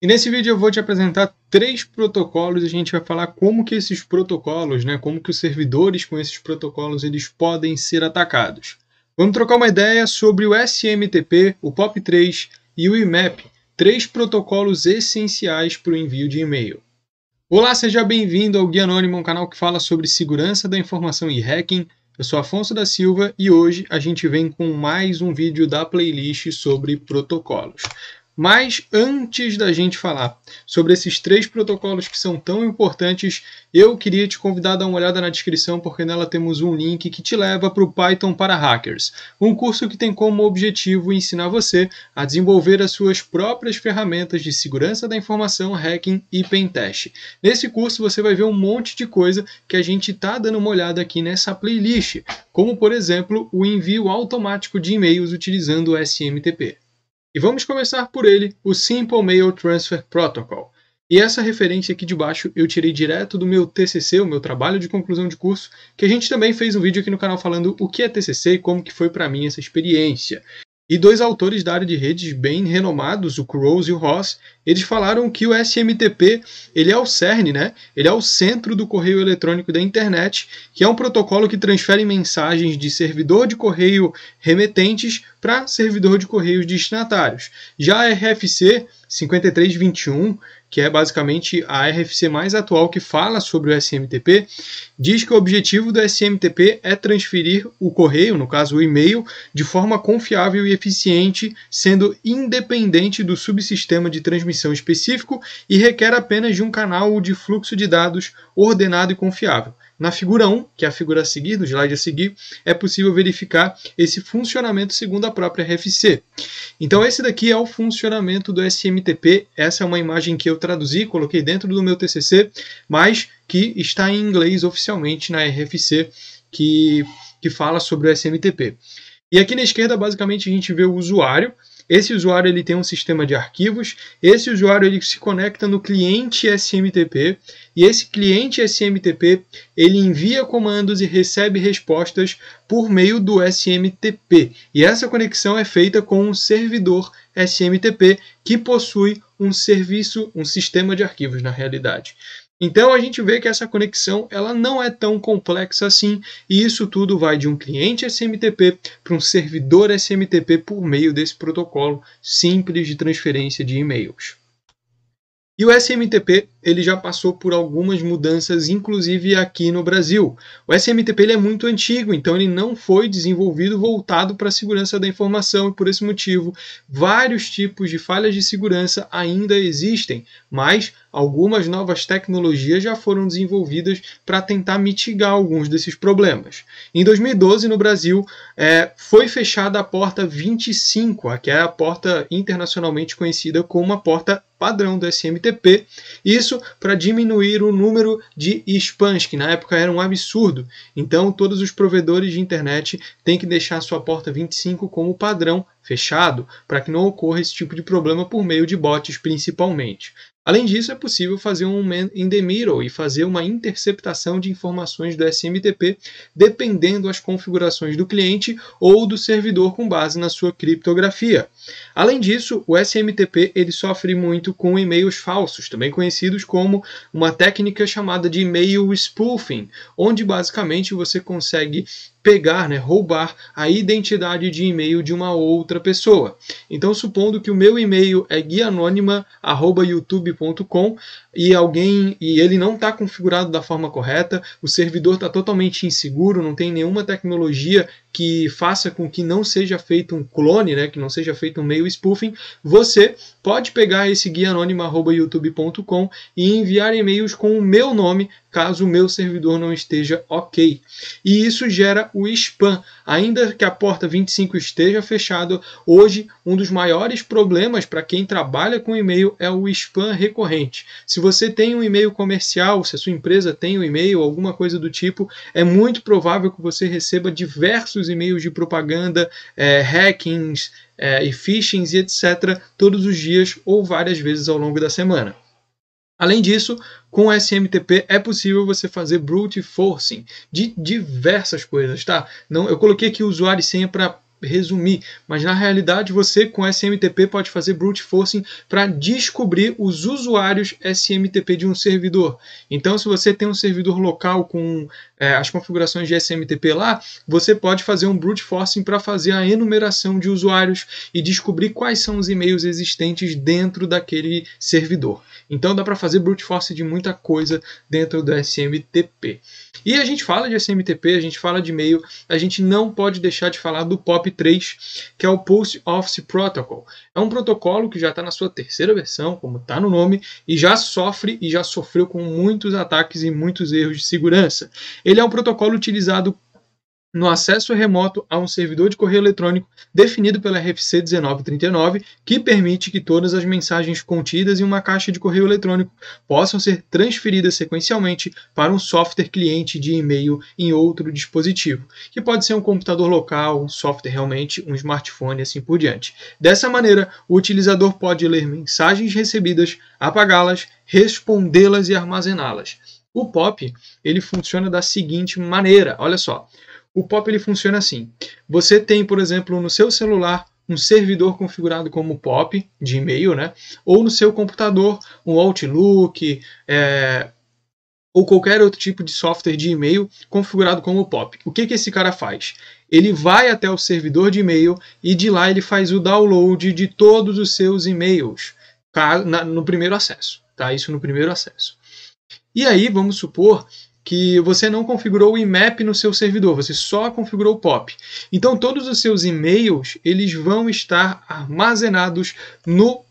E nesse vídeo eu vou te apresentar três protocolos e a gente vai falar como que esses protocolos, né, como que os servidores com esses protocolos eles podem ser atacados. Vamos trocar uma ideia sobre o SMTP, o POP3 e o IMAP, três protocolos essenciais para o envio de e-mail. Olá, seja bem-vindo ao Guia Anônimo, um canal que fala sobre segurança da informação e hacking. Eu sou Afonso da Silva e hoje a gente vem com mais um vídeo da playlist sobre protocolos. Mas antes da gente falar sobre esses três protocolos que são tão importantes, eu queria te convidar a dar uma olhada na descrição, porque nela temos um link que te leva para o Python para Hackers, um curso que tem como objetivo ensinar você a desenvolver as suas próprias ferramentas de segurança da informação, hacking e pentest. Nesse curso você vai ver um monte de coisa que a gente está dando uma olhada aqui nessa playlist, como por exemplo o envio automático de e-mails utilizando o SMTP. E vamos começar por ele, o Simple Mail Transfer Protocol. E essa referência aqui de baixo eu tirei direto do meu TCC, o meu trabalho de conclusão de curso, que a gente também fez um vídeo aqui no canal falando o que é TCC e como que foi para mim essa experiência. E dois autores da área de redes bem renomados, o Crows e o Ross, eles falaram que o SMTP ele é o cerne, né? Ele é o centro do correio eletrônico da internet, que é um protocolo que transfere mensagens de servidor de correio remetentes para servidor de correios destinatários. Já a RFC 5321 que é basicamente a RFC mais atual que fala sobre o SMTP, diz que o objetivo do SMTP é transferir o correio, no caso o e-mail, de forma confiável e eficiente, sendo independente do subsistema de transmissão específico e requer apenas de um canal de fluxo de dados ordenado e confiável. Na figura 1, que é a figura a seguir, do slide a seguir, é possível verificar esse funcionamento segundo a própria RFC. Então esse daqui é o funcionamento do SMTP, essa é uma imagem que eu traduzi, coloquei dentro do meu TCC, mas que está em inglês oficialmente na RFC, que, que fala sobre o SMTP. E aqui na esquerda, basicamente, a gente vê o usuário, esse usuário ele tem um sistema de arquivos, esse usuário ele se conecta no cliente SMTP e esse cliente SMTP ele envia comandos e recebe respostas por meio do SMTP. E essa conexão é feita com um servidor SMTP que possui um serviço, um sistema de arquivos na realidade. Então a gente vê que essa conexão ela não é tão complexa assim, e isso tudo vai de um cliente SMTP para um servidor SMTP por meio desse protocolo simples de transferência de e-mails. E o SMTP ele já passou por algumas mudanças, inclusive aqui no Brasil. O SMTP ele é muito antigo, então ele não foi desenvolvido voltado para a segurança da informação e por esse motivo vários tipos de falhas de segurança ainda existem, mas algumas novas tecnologias já foram desenvolvidas para tentar mitigar alguns desses problemas. Em 2012, no Brasil, é, foi fechada a porta 25, a que é a porta internacionalmente conhecida como a porta padrão do SMTP, isso para diminuir o número de spams, que na época era um absurdo. Então, todos os provedores de internet têm que deixar sua porta 25 como padrão fechado, para que não ocorra esse tipo de problema por meio de bots principalmente. Além disso, é possível fazer um man in the middle e fazer uma interceptação de informações do SMTP, dependendo das configurações do cliente ou do servidor com base na sua criptografia. Além disso, o SMTP ele sofre muito com e-mails falsos, também conhecidos como uma técnica chamada de e-mail spoofing, onde basicamente você consegue pegar, né, roubar a identidade de e-mail de uma outra pessoa. Então, supondo que o meu e-mail é guianônima@youtube e alguém e ele não está configurado da forma correta, o servidor está totalmente inseguro, não tem nenhuma tecnologia que faça com que não seja feito um clone, né, que não seja feito um meio spoofing, você pode pegar esse guia anônimo@youtube.com e enviar e-mails com o meu nome, caso o meu servidor não esteja OK. E isso gera o spam. Ainda que a porta 25 esteja fechada, hoje um dos maiores problemas para quem trabalha com e-mail é o spam recorrente. Se você tem um e-mail comercial, se a sua empresa tem um e-mail, alguma coisa do tipo, é muito provável que você receba diversos falsos e-mails de propaganda, é, hackings é, e phishings e etc. todos os dias ou várias vezes ao longo da semana. Além disso, com SMTP é possível você fazer brute forcing de diversas coisas, tá? Não, eu coloquei aqui usuário e senha para resumir, mas na realidade você com SMTP pode fazer brute forcing para descobrir os usuários SMTP de um servidor. Então, se você tem um servidor local com é, as configurações de SMTP lá, você pode fazer um brute forcing para fazer a enumeração de usuários e descobrir quais são os e-mails existentes dentro daquele servidor. Então, dá para fazer brute force de muita coisa dentro do SMTP. E a gente fala de SMTP, a gente fala de e-mail, a gente não pode deixar de falar do pop 3, que é o Post Office Protocol. É um protocolo que já está na sua terceira versão, como está no nome, e já sofre e já sofreu com muitos ataques e muitos erros de segurança. Ele é um protocolo utilizado no acesso remoto a um servidor de correio eletrônico definido pela RFC 1939, que permite que todas as mensagens contidas em uma caixa de correio eletrônico possam ser transferidas sequencialmente para um software cliente de e-mail em outro dispositivo, que pode ser um computador local, um software realmente, um smartphone e assim por diante. Dessa maneira, o utilizador pode ler mensagens recebidas, apagá-las, respondê-las e armazená-las. O POP ele funciona da seguinte maneira, olha só. O POP ele funciona assim. Você tem, por exemplo, no seu celular um servidor configurado como POP de e-mail, né? Ou no seu computador um Outlook é, ou qualquer outro tipo de software de e-mail configurado como POP. O que que esse cara faz? Ele vai até o servidor de e-mail e de lá ele faz o download de todos os seus e-mails no primeiro acesso, tá? Isso no primeiro acesso. E aí vamos supor que você não configurou o IMAP no seu servidor, você só configurou o POP. Então todos os seus e-mails, eles vão estar armazenados no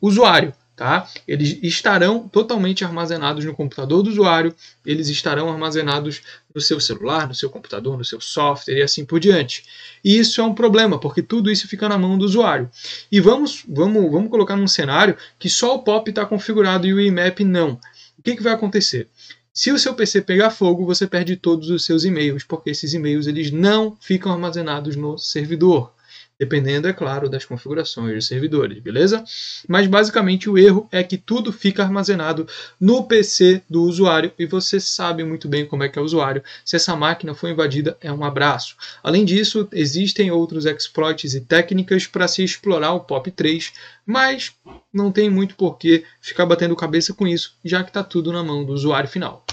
usuário. Tá? Eles estarão totalmente armazenados no computador do usuário, eles estarão armazenados no seu celular, no seu computador, no seu software e assim por diante. E isso é um problema, porque tudo isso fica na mão do usuário. E vamos, vamos, vamos colocar num cenário que só o POP está configurado e o IMAP não. O que, que vai acontecer? Se o seu PC pegar fogo, você perde todos os seus e-mails, porque esses e-mails eles não ficam armazenados no servidor dependendo, é claro, das configurações dos servidores, beleza? Mas basicamente o erro é que tudo fica armazenado no PC do usuário e você sabe muito bem como é que é o usuário. Se essa máquina foi invadida, é um abraço. Além disso, existem outros exploits e técnicas para se explorar o POP3, mas não tem muito porquê ficar batendo cabeça com isso, já que está tudo na mão do usuário final.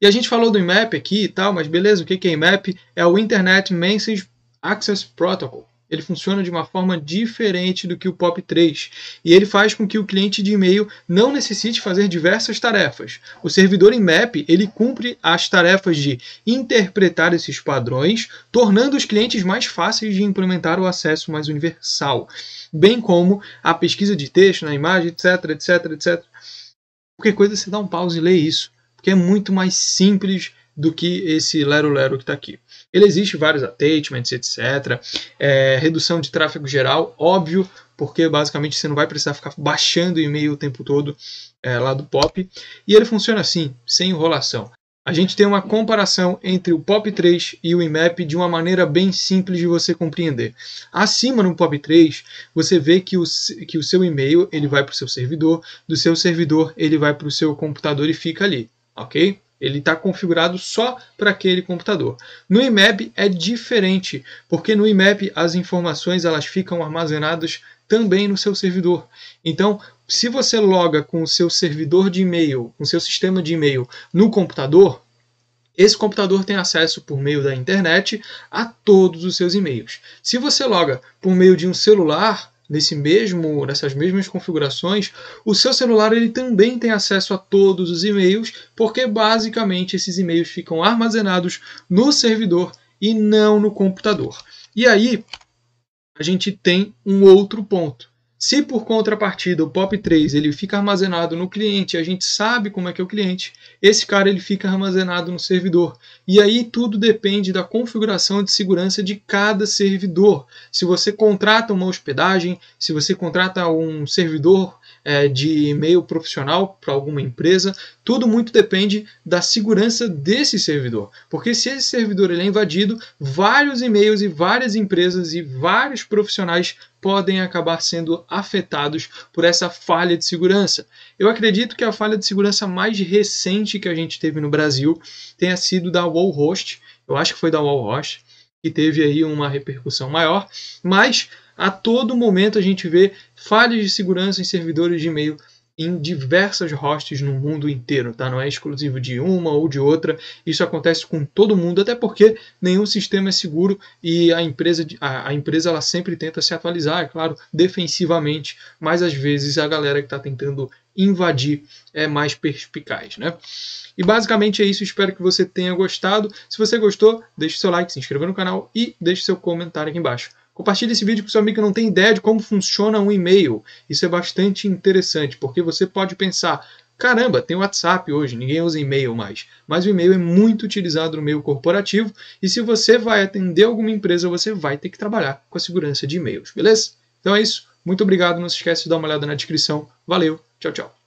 E a gente falou do IMAP aqui e tal, mas beleza, o que é IMAP? É o Internet Message Access Protocol. Ele funciona de uma forma diferente do que o POP3 e ele faz com que o cliente de e-mail não necessite fazer diversas tarefas. O servidor em MAP ele cumpre as tarefas de interpretar esses padrões, tornando os clientes mais fáceis de implementar o acesso mais universal, bem como a pesquisa de texto na imagem, etc, etc, etc. Qualquer coisa você dá um pause e lê isso, porque é muito mais simples do que esse Lero Lero que está aqui. Ele existe vários attachments etc. É, redução de tráfego geral, óbvio, porque basicamente você não vai precisar ficar baixando e-mail o tempo todo é, lá do POP. E ele funciona assim, sem enrolação. A gente tem uma comparação entre o POP3 e o IMAP de uma maneira bem simples de você compreender. Acima no POP3, você vê que o, que o seu e-mail ele vai para o seu servidor, do seu servidor ele vai para o seu computador e fica ali, ok? Ele está configurado só para aquele computador. No IMAP é diferente, porque no IMAP as informações elas ficam armazenadas também no seu servidor. Então, se você loga com o seu servidor de e-mail, com o seu sistema de e-mail no computador, esse computador tem acesso por meio da internet a todos os seus e-mails. Se você loga por meio de um celular, nesse mesmo, nessas mesmas configurações, o seu celular ele também tem acesso a todos os e-mails, porque basicamente esses e-mails ficam armazenados no servidor e não no computador. E aí a gente tem um outro ponto se por contrapartida o POP3 ele fica armazenado no cliente, a gente sabe como é que é o cliente, esse cara ele fica armazenado no servidor. E aí tudo depende da configuração de segurança de cada servidor. Se você contrata uma hospedagem, se você contrata um servidor é, de e-mail profissional para alguma empresa, tudo muito depende da segurança desse servidor. Porque se esse servidor ele é invadido, vários e-mails e várias empresas e vários profissionais podem acabar sendo afetados por essa falha de segurança. Eu acredito que a falha de segurança mais recente que a gente teve no Brasil tenha sido da Wallhost, eu acho que foi da Wallhost, que teve aí uma repercussão maior, mas a todo momento a gente vê falhas de segurança em servidores de e-mail em diversas hostes no mundo inteiro, tá? Não é exclusivo de uma ou de outra. Isso acontece com todo mundo, até porque nenhum sistema é seguro e a empresa, a, a empresa ela sempre tenta se atualizar, é claro, defensivamente, mas às vezes a galera que está tentando invadir é mais perspicaz, né? E basicamente é isso, espero que você tenha gostado. Se você gostou, deixe seu like, se inscreva no canal e deixe seu comentário aqui embaixo. Compartilhe esse vídeo com seu amigo que não tem ideia de como funciona um e-mail. Isso é bastante interessante, porque você pode pensar: caramba, tem WhatsApp hoje, ninguém usa e-mail mais. Mas o e-mail é muito utilizado no meio corporativo e se você vai atender alguma empresa, você vai ter que trabalhar com a segurança de e-mails, beleza? Então é isso. Muito obrigado, não se esquece de dar uma olhada na descrição. Valeu, tchau, tchau.